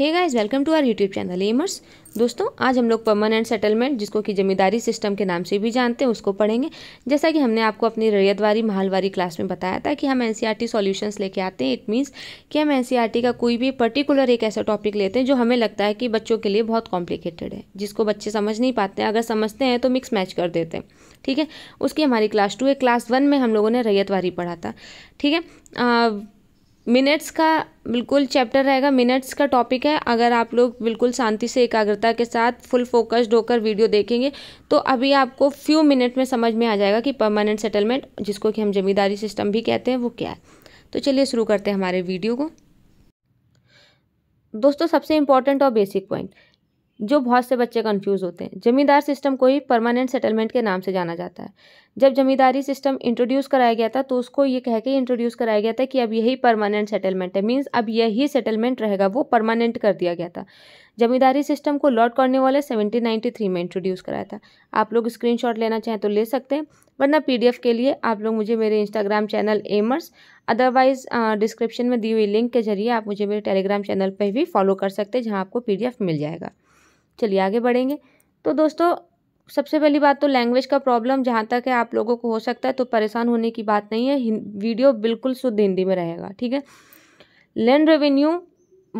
hey guys welcome to our YouTube channel Aimers दोस्तों आज हम लोग परमानेंट सेटलमेंट जिसको कि जमींदारी सिस्टम के नाम से भी जानते हैं उसको पढ़ेंगे जैसा कि हमने आपको अपनी रैयतवारी महालवारी क्लास में बताया था कि हम एन सी सॉल्यूशंस लेके आते हैं इट मीन्स कि हम एन e का कोई भी पर्टिकुलर एक ऐसा टॉपिक लेते हैं जो हमें लगता है कि बच्चों के लिए बहुत कॉम्प्लिकेटेड है जिसको बच्चे समझ नहीं पाते हैं अगर समझते हैं तो मिक्स मैच कर देते हैं ठीक है उसकी हमारी क्लास टू है क्लास वन में हम लोगों ने रैयतवारी पढ़ा था ठीक है मिनट्स का बिल्कुल चैप्टर रहेगा मिनट्स का टॉपिक है अगर आप लोग बिल्कुल शांति से एकाग्रता के साथ फुल फोकस्ड होकर वीडियो देखेंगे तो अभी आपको फ्यू मिनट में समझ में आ जाएगा कि परमानेंट सेटलमेंट जिसको कि हम जमींदारी सिस्टम भी कहते हैं वो क्या है तो चलिए शुरू करते हैं हमारे वीडियो को दोस्तों सबसे इम्पॉर्टेंट और बेसिक पॉइंट जो बहुत से बच्चे कन्फ्यूज़ होते हैं जमींदार सिस्टम को ही परमानेंट सेटलमेंट के नाम से जाना जाता है जब जमींदारी सिस्टम इंट्रोड्यूस कराया गया था तो उसको ये कह के इंट्रोड्यूस कराया गया था कि अब यही परमानेंट सेटलमेंट है मीन्स अब यही सेटलमेंट रहेगा वो परमानेंट कर दिया गया था जमींदारी सिस्टम को लॉर्ड कॉर्निवाले 1793 में इंट्रोड्यूस कराया था आप लोग स्क्रीन लेना चाहें तो ले सकते हैं वरना पी के लिए आप लोग मुझे मेरे Instagram channel Aimers otherwise description में दी हुई लिंक के जरिए आप मुझे मेरे टेलीग्राम चैनल पर भी फॉलो कर सकते हैं जहाँ आपको पी मिल जाएगा चलिए आगे बढ़ेंगे तो दोस्तों सबसे पहली बात तो लैंग्वेज का प्रॉब्लम जहाँ तक है आप लोगों को हो सकता है तो परेशान होने की बात नहीं है वीडियो बिल्कुल शुद्ध हिंदी में रहेगा ठीक है land revenue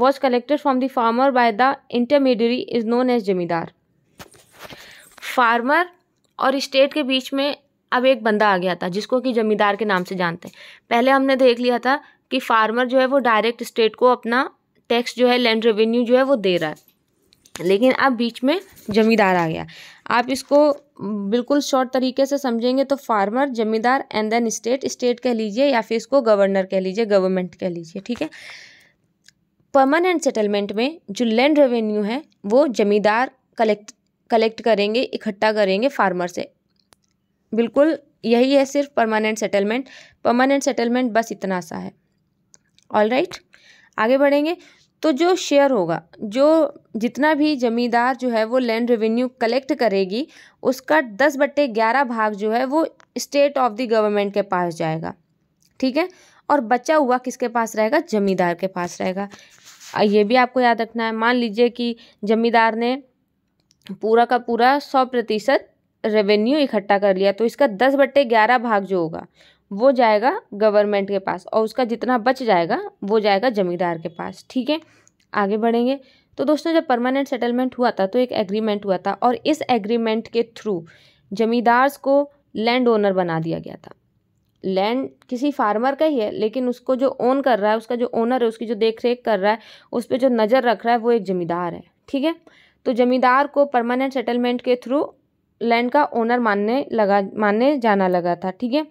was collected from the farmer by the intermediary is known as zamindar farmer और स्टेट के बीच में अब एक बंदा आ गया था जिसको कि जमींदार के नाम से जानते हैं पहले हमने देख लिया था कि फार्मर जो है वो डायरेक्ट स्टेट को अपना टैक्स जो है लैंड रेवेन्यू जो है वो दे रहा है लेकिन अब बीच में जमींदार आ गया आप इसको बिल्कुल शॉर्ट तरीके से समझेंगे तो फार्मर जमींदार एंड देन स्टेट स्टेट कह लीजिए या फिर इसको गवर्नर कह लीजिए गवर्नमेंट कह लीजिए ठीक है परमानेंट सेटलमेंट में जो लैंड रेवेन्यू है वो जमींदार कलेक्ट कलेक्ट करेंगे इकट्ठा करेंगे फार्मर से बिल्कुल यही है सिर्फ परमानेंट सेटलमेंट परमानेंट सेटलमेंट बस इतना सा है ऑल राइट आगे बढ़ेंगे तो जो शेयर होगा जो जितना भी जमींदार जो है वो लैंड रेवेन्यू कलेक्ट करेगी उसका दस बट्टे ग्यारह भाग जो है वो स्टेट ऑफ द गवर्नमेंट के पास जाएगा ठीक है और बचा हुआ किसके पास रहेगा जमींदार के पास रहेगा ये भी आपको याद रखना है मान लीजिए कि जमींदार ने पूरा का पूरा सौ प्रतिशत रेवेन्यू इकट्ठा कर लिया तो इसका दस बट्टे ग्यारह भाग जो होगा वो जाएगा गवर्नमेंट के पास और उसका जितना बच जाएगा वो जाएगा ज़मींदार के पास ठीक है आगे बढ़ेंगे तो दोस्तों जब परमानेंट सेटलमेंट हुआ था तो एक एग्रीमेंट हुआ था और इस एग्रीमेंट के थ्रू जमींदार्स को लैंड ओनर बना दिया गया था लैंड किसी फार्मर का ही है लेकिन उसको जो ओन कर रहा है उसका जो ओनर है उसकी जो देख रेख कर रहा है उस पर जो नज़र रख रहा है वो एक ज़मींदार है ठीक है तो ज़मींदार को परमानेंट सेटलमेंट के थ्रू लैंड का ओनर मानने लगा मानने जाना लगा था ठीक है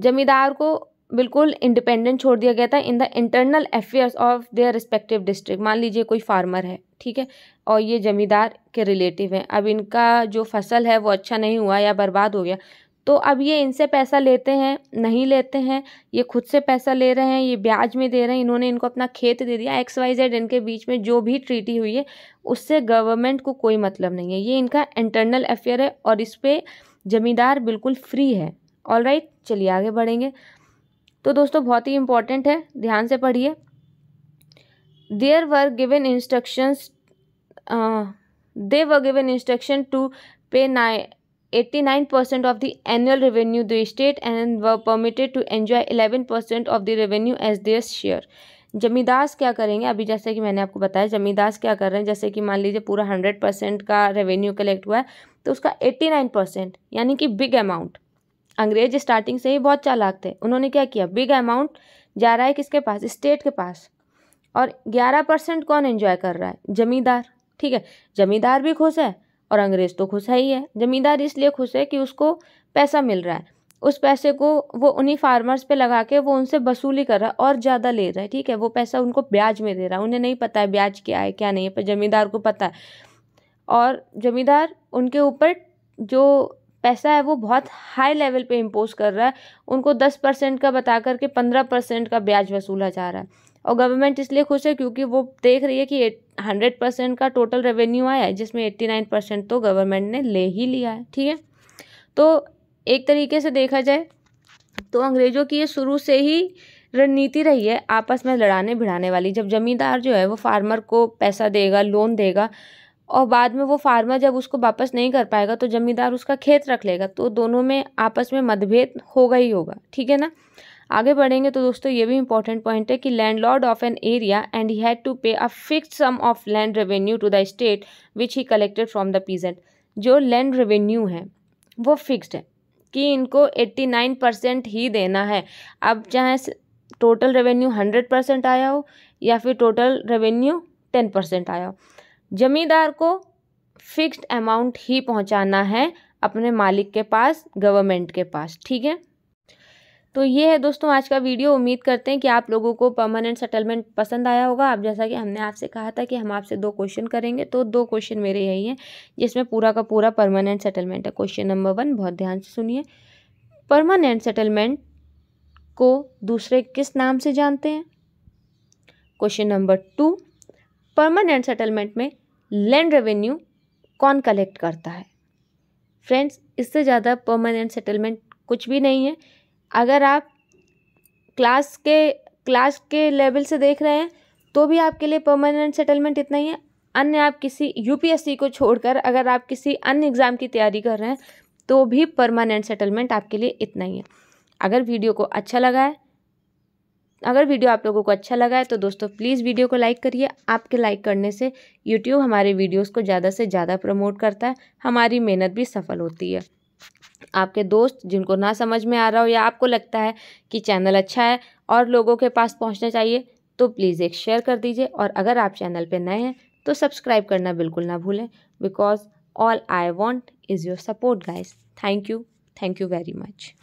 जमींदार को बिल्कुल इंडिपेंडेंट छोड़ दिया गया था in the internal affairs of their respective district मान लीजिए कोई फार्मर है ठीक है और ये जमींदार के रिलेटिव हैं अब इनका जो फसल है वो अच्छा नहीं हुआ या बर्बाद हो गया तो अब ये इनसे पैसा लेते हैं नहीं लेते हैं ये खुद से पैसा ले रहे हैं ये ब्याज में दे रहे हैं इन्होंने इनको अपना खेत दे दिया एक्स वाई जेड इनके बीच में जो भी ट्रीटी हुई है उससे गवर्नमेंट को कोई मतलब नहीं है ये इनका इंटरनल अफेयर है और इस पर ज़मींदार बिल्कुल फ्री है ऑल राइट चलिए आगे बढ़ेंगे तो दोस्तों बहुत ही इंपॉर्टेंट है ध्यान से पढ़िए there were given instructions they were given instruction to pay nine eighty nine percent of the annual revenue the state and were permitted to enjoy eleven percent of the revenue as their share zamindars क्या करेंगे अभी जैसे कि मैंने आपको बताया जमींदास क्या कर रहे हैं जैसे कि मान लीजिए पूरा हंड्रेड परसेंट का रेवेन्यू कलेक्ट हुआ है तो उसका एट्टी नाइन परसेंट यानी कि बिग अमाउंट अंग्रेज स्टार्टिंग से ही बहुत चालाक थे उन्होंने क्या किया बिग अमाउंट जा रहा है किसके पास स्टेट के पास और ग्यारह परसेंट कौन एंजॉय कर रहा है जमींदार ठीक है जमींदार भी खुश है और अंग्रेज़ तो खुश है ही है जमींदार इसलिए खुश है कि उसको पैसा मिल रहा है उस पैसे को वो उन्हीं फार्मर्स पे लगा के वो उनसे वसूली कर रहा है और ज़्यादा ले रहा है ठीक है वो पैसा उनको ब्याज में दे रहा है उन्हें नहीं पता है ब्याज क्या है क्या नहीं है पर जमींदार को पता है और जमींदार उनके ऊपर जो पैसा है वो बहुत हाई लेवल पे इम्पोज कर रहा है उनको दस परसेंट का बता करके पंद्रह परसेंट का ब्याज वसूला जा रहा है और गवर्नमेंट इसलिए खुश है क्योंकि वो देख रही है कि हंड्रेड परसेंट का टोटल रेवेन्यू आया है जिसमें एट्टी नाइन परसेंट तो गवर्नमेंट ने ले ही लिया है ठीक है तो एक तरीके से देखा जाए तो अंग्रेज़ों की ये शुरू से ही रणनीति रही है आपस में लड़ाने भिड़ाने वाली जब जमींदार जो है वो फार्मर को पैसा देगा लोन देगा और बाद में वो फार्मर जब उसको वापस नहीं कर पाएगा तो ज़मींदार उसका खेत रख लेगा तो दोनों में आपस में मतभेद होगा ही होगा ठीक है ना आगे बढ़ेंगे तो दोस्तों ये भी इंपॉर्टेंट पॉइंट है कि landlord of an area and he had to pay a fix sum of land revenue to the state which he collected from the peasant जो लैंड रेवेन्यू है वो फिक्स्ड है कि इनको एट्टी नाइन परसेंट ही देना है अब चाहे टोटल रेवेन्यू हंड्रेड परसेंट आया हो या फिर टोटल रेवेन्यू टेन परसेंट आया हो ज़मींदार को फिक्स्ड अमाउंट ही पहुंचाना है अपने मालिक के पास गवर्नमेंट के पास ठीक है तो ये है दोस्तों आज का वीडियो उम्मीद करते हैं कि आप लोगों को परमानेंट सेटलमेंट पसंद आया होगा आप जैसा कि हमने आपसे कहा था कि हम आपसे दो क्वेश्चन करेंगे तो दो क्वेश्चन मेरे यही हैं जिसमें पूरा का पूरा परमानेंट सेटलमेंट है क्वेश्चन नंबर वन बहुत ध्यान से सुनिए परमानेंट सेटलमेंट को दूसरे किस नाम से जानते हैं question number two permanent settlement में लैंड रेवेन्यू कौन कलेक्ट करता है फ्रेंड्स इससे ज़्यादा परमानेंट सेटलमेंट कुछ भी नहीं है अगर आप क्लास के क्लास के लेवल से देख रहे हैं तो भी आपके लिए परमानेंट सेटलमेंट इतना ही है अन्य आप किसी यूपीएससी को छोड़कर अगर आप किसी अन्य एग्ज़ाम की तैयारी कर रहे हैं तो भी परमानेंट सेटलमेंट आपके लिए इतना ही है अगर वीडियो को अच्छा लगा है अगर वीडियो आप लोगों को अच्छा लगा है तो दोस्तों प्लीज़ वीडियो को लाइक करिए आपके लाइक करने से यूट्यूब हमारे वीडियोस को ज़्यादा से ज़्यादा प्रमोट करता है हमारी मेहनत भी सफल होती है आपके दोस्त जिनको ना समझ में आ रहा हो या आपको लगता है कि चैनल अच्छा है और लोगों के पास पहुँचना चाहिए तो प्लीज़ एक शेयर कर दीजिए और अगर आप चैनल पर नए हैं तो सब्सक्राइब करना बिल्कुल ना भूलें because all I want is your support guys thank you thank you very much